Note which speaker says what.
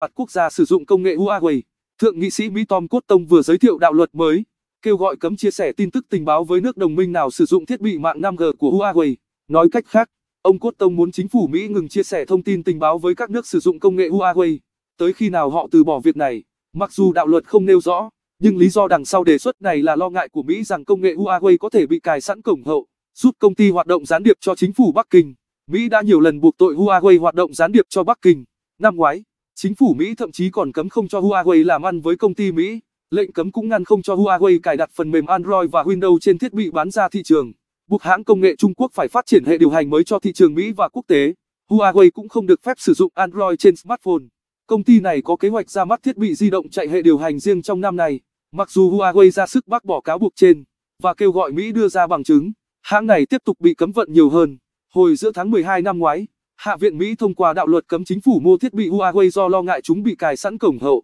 Speaker 1: Mặt quốc gia sử dụng công nghệ Huawei, Thượng nghị sĩ Mỹ Tom Cotton vừa giới thiệu đạo luật mới, kêu gọi cấm chia sẻ tin tức tình báo với nước đồng minh nào sử dụng thiết bị mạng 5G của Huawei. Nói cách khác, ông Cotton muốn chính phủ Mỹ ngừng chia sẻ thông tin tình báo với các nước sử dụng công nghệ Huawei. Tới khi nào họ từ bỏ việc này, mặc dù đạo luật không nêu rõ, nhưng lý do đằng sau đề xuất này là lo ngại của Mỹ rằng công nghệ Huawei có thể bị cài sẵn cổng hậu, giúp công ty hoạt động gián điệp cho chính phủ Bắc Kinh. Mỹ đã nhiều lần buộc tội Huawei hoạt động gián điệp cho Bắc Kinh. Năm ngoái, Chính phủ Mỹ thậm chí còn cấm không cho Huawei làm ăn với công ty Mỹ. Lệnh cấm cũng ngăn không cho Huawei cài đặt phần mềm Android và Windows trên thiết bị bán ra thị trường. Buộc hãng công nghệ Trung Quốc phải phát triển hệ điều hành mới cho thị trường Mỹ và quốc tế. Huawei cũng không được phép sử dụng Android trên smartphone. Công ty này có kế hoạch ra mắt thiết bị di động chạy hệ điều hành riêng trong năm nay. Mặc dù Huawei ra sức bác bỏ cáo buộc trên và kêu gọi Mỹ đưa ra bằng chứng, hãng này tiếp tục bị cấm vận nhiều hơn. Hồi giữa tháng 12 năm ngoái, Hạ viện Mỹ thông qua đạo luật cấm chính phủ mua thiết bị Huawei do lo ngại chúng bị cài sẵn cổng hậu.